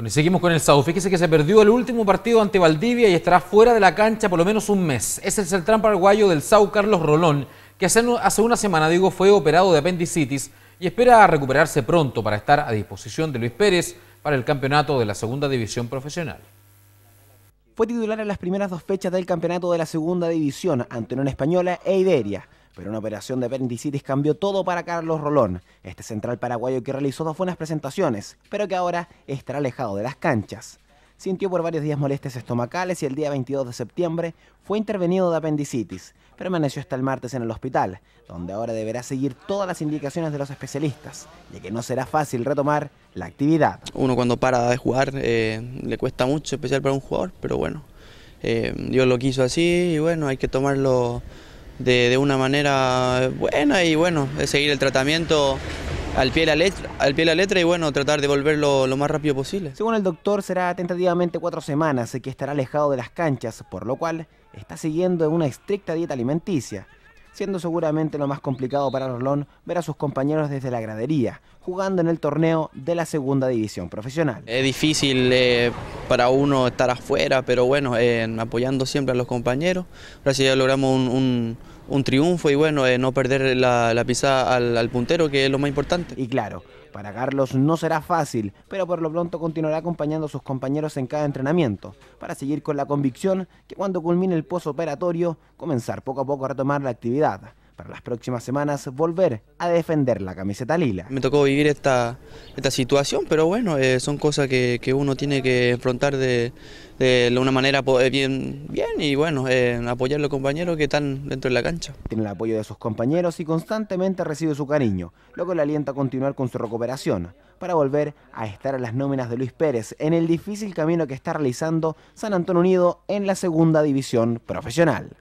Bueno, y seguimos con el Sau. Fíjese que se perdió el último partido ante Valdivia y estará fuera de la cancha por lo menos un mes. Es el central paraguayo del Sau Carlos Rolón, que hace, una semana, digo, fue operado de apendicitis y espera recuperarse pronto para estar a disposición de Luis Pérez para el campeonato de la Segunda División Profesional. Fue titular en las primeras dos fechas del campeonato de la Segunda División ante Unión Española e Iberia. Pero una operación de apendicitis cambió todo para Carlos Rolón, este central paraguayo que realizó dos buenas presentaciones, pero que ahora estará alejado de las canchas. Sintió por varios días molestias estomacales y el día 22 de septiembre fue intervenido de apendicitis. Permaneció hasta el martes en el hospital, donde ahora deberá seguir todas las indicaciones de los especialistas, ya que no será fácil retomar la actividad. Uno cuando para de jugar eh, le cuesta mucho, especial para un jugador, pero bueno, eh, Dios lo quiso así y bueno, hay que tomarlo de, una manera buena y bueno, seguir el tratamiento al pie, de la letra, y bueno, tratar de volverlo lo más rápido posible. Según el doctor, será tentativamente cuatro semanas que estará alejado de las canchas, por lo cual está siguiendo una estricta dieta alimenticia, siendo seguramente lo más complicado para Orlón ver a sus compañeros desde la gradería, jugando en el torneo de la segunda división profesional. Es difícil eh, para uno estar afuera, pero bueno, apoyando siempre a los compañeros. Gracias ya logramos un, triunfo y bueno, eh, no perder la, pisada al, al puntero, que es lo más importante. Y claro, para Carlos no será fácil, pero por lo pronto continuará acompañando a sus compañeros en cada entrenamiento, para seguir con la convicción que cuando culmine el pozo operatorio, comenzar poco a poco a retomar la actividad para las próximas semanas volver a defender la camiseta lila. Me tocó vivir esta, esta situación, pero bueno, eh, son cosas que, uno tiene que enfrentar de, una manera eh, bien, bien y bueno, eh, apoyar a los compañeros que están dentro de la cancha. Tiene el apoyo de sus compañeros y constantemente recibe su cariño, lo que le alienta a continuar con su recuperación para volver a estar a las nóminas de Luis Pérez en el difícil camino que está realizando San Antonio Unido en la segunda división profesional.